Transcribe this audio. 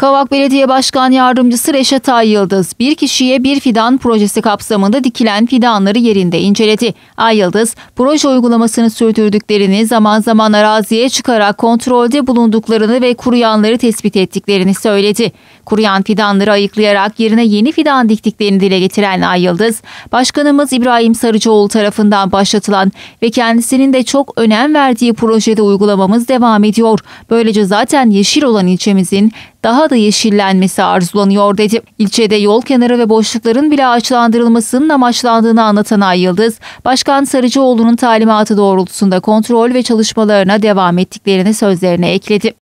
Kavak Belediye Başkan Yardımcısı Reşat Ay bir kişiye bir fidan projesi kapsamında dikilen fidanları yerinde inceledi. Ay proje uygulamasını sürdürdüklerini, zaman zaman araziye çıkarak kontrolde bulunduklarını ve kuruyanları tespit ettiklerini söyledi. Kuruyan fidanları ayıklayarak yerine yeni fidan diktiklerini dile getiren Ay Yıldız, Başkanımız İbrahim Sarıcıoğlu tarafından başlatılan ve kendisinin de çok önem verdiği projede uygulamamız devam ediyor. Böylece zaten yeşil olan ilçemizin daha da yeşillenmesi arzulanıyor dedi. İlçede yol kenarı ve boşlukların bile ağaçlandırılmasının amaçlandığını anlatan Ay Yıldız, Başkan Sarıcıoğlu'nun talimatı doğrultusunda kontrol ve çalışmalarına devam ettiklerini sözlerine ekledi.